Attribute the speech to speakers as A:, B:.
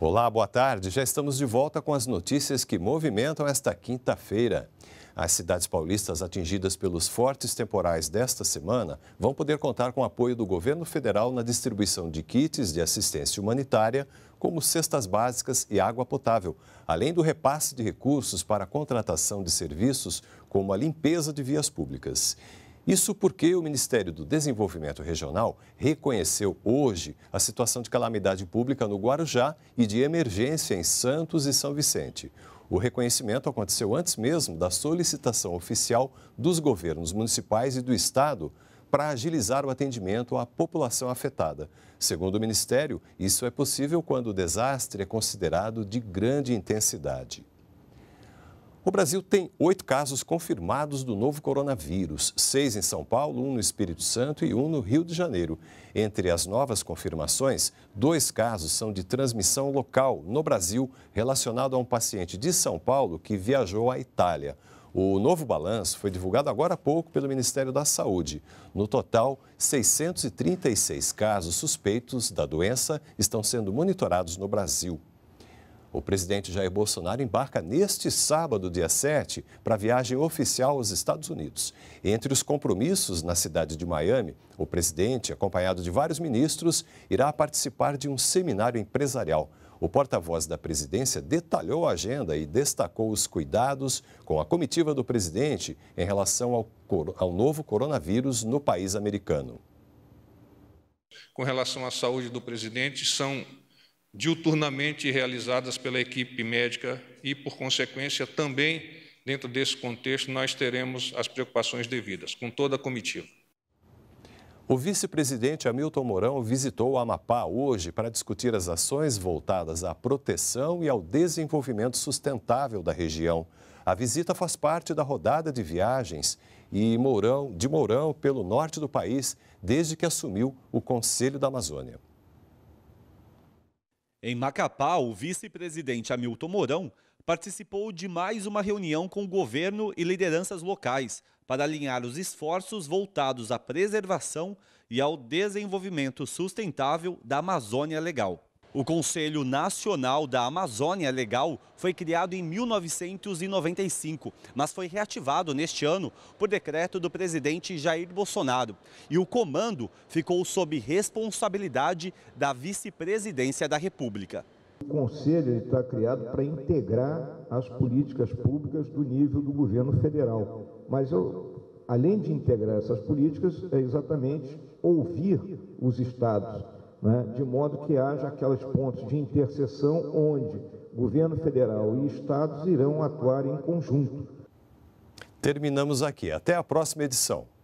A: Olá, boa tarde. Já estamos de volta com as notícias que movimentam esta quinta-feira. As cidades paulistas atingidas pelos fortes temporais desta semana vão poder contar com apoio do governo federal na distribuição de kits de assistência humanitária, como cestas básicas e água potável, além do repasse de recursos para a contratação de serviços como a limpeza de vias públicas. Isso porque o Ministério do Desenvolvimento Regional reconheceu hoje a situação de calamidade pública no Guarujá e de emergência em Santos e São Vicente. O reconhecimento aconteceu antes mesmo da solicitação oficial dos governos municipais e do Estado para agilizar o atendimento à população afetada. Segundo o Ministério, isso é possível quando o desastre é considerado de grande intensidade. O Brasil tem oito casos confirmados do novo coronavírus: seis em São Paulo, um no Espírito Santo e um no Rio de Janeiro. Entre as novas confirmações, dois casos são de transmissão local no Brasil, relacionado a um paciente de São Paulo que viajou à Itália. O novo balanço foi divulgado agora há pouco pelo Ministério da Saúde. No total, 636 casos suspeitos da doença estão sendo monitorados no Brasil. O presidente Jair Bolsonaro embarca neste sábado, dia 7, para viagem oficial aos Estados Unidos. Entre os compromissos na cidade de Miami, o presidente, acompanhado de vários ministros, irá participar de um seminário empresarial. O porta-voz da presidência detalhou a agenda e destacou os cuidados com a comitiva do presidente em relação ao, ao novo coronavírus no país americano.
B: Com relação à saúde do presidente, são diuturnamente realizadas pela equipe médica e, por consequência, também dentro desse contexto, nós teremos as preocupações devidas com toda a comitiva.
A: O vice-presidente Hamilton Mourão visitou o Amapá hoje para discutir as ações voltadas à proteção e ao desenvolvimento sustentável da região. A visita faz parte da rodada de viagens e Mourão, de Mourão pelo norte do país desde que assumiu o Conselho da Amazônia.
C: Em Macapá, o vice-presidente Hamilton Mourão participou de mais uma reunião com o governo e lideranças locais para alinhar os esforços voltados à preservação e ao desenvolvimento sustentável da Amazônia Legal. O Conselho Nacional da Amazônia Legal foi criado em 1995, mas foi reativado neste ano por decreto do presidente Jair Bolsonaro. E o comando ficou sob responsabilidade da vice-presidência da República.
B: O Conselho está criado para integrar as políticas públicas do nível do governo federal. Mas, eu, além de integrar essas políticas, é exatamente ouvir os estados né, de modo que haja aqueles pontos de interseção onde governo federal e estados irão atuar em conjunto.
A: Terminamos aqui. Até a próxima edição.